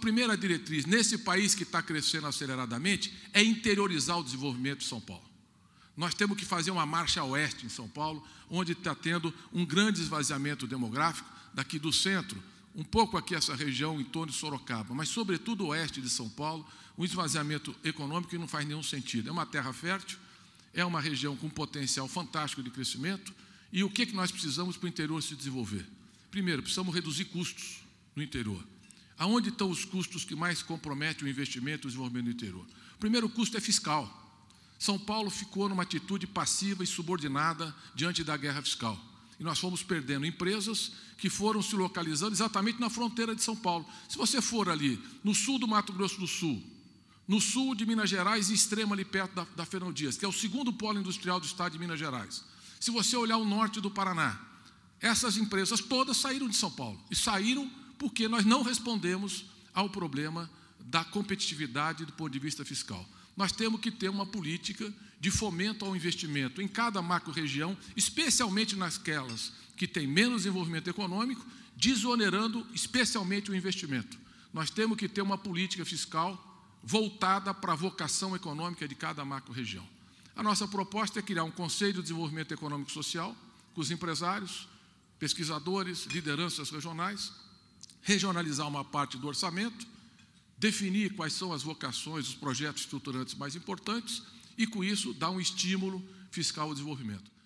primeira diretriz nesse país que está crescendo aceleradamente é interiorizar o desenvolvimento de São Paulo. Nós temos que fazer uma marcha oeste em São Paulo, onde está tendo um grande esvaziamento demográfico daqui do centro, um pouco aqui essa região em torno de Sorocaba, mas sobretudo o oeste de São Paulo, um esvaziamento econômico que não faz nenhum sentido. É uma terra fértil, é uma região com potencial fantástico de crescimento. E o que, que nós precisamos para o interior se desenvolver? Primeiro, precisamos reduzir custos no interior. Aonde estão os custos que mais comprometem o investimento e o desenvolvimento do interior? O primeiro custo é fiscal. São Paulo ficou numa atitude passiva e subordinada diante da guerra fiscal. E nós fomos perdendo empresas que foram se localizando exatamente na fronteira de São Paulo. Se você for ali, no sul do Mato Grosso do Sul, no sul de Minas Gerais e extremo ali perto da, da Fernão Dias, que é o segundo polo industrial do estado de Minas Gerais. Se você olhar o norte do Paraná, essas empresas todas saíram de São Paulo e saíram porque nós não respondemos ao problema da competitividade do ponto de vista fiscal. Nós temos que ter uma política de fomento ao investimento em cada macro-região, especialmente nasquelas que têm menos desenvolvimento econômico, desonerando especialmente o investimento. Nós temos que ter uma política fiscal voltada para a vocação econômica de cada macro-região. A nossa proposta é criar um Conselho de Desenvolvimento Econômico Social com os empresários, pesquisadores, lideranças regionais, regionalizar uma parte do orçamento, definir quais são as vocações, os projetos estruturantes mais importantes e, com isso, dar um estímulo fiscal ao desenvolvimento.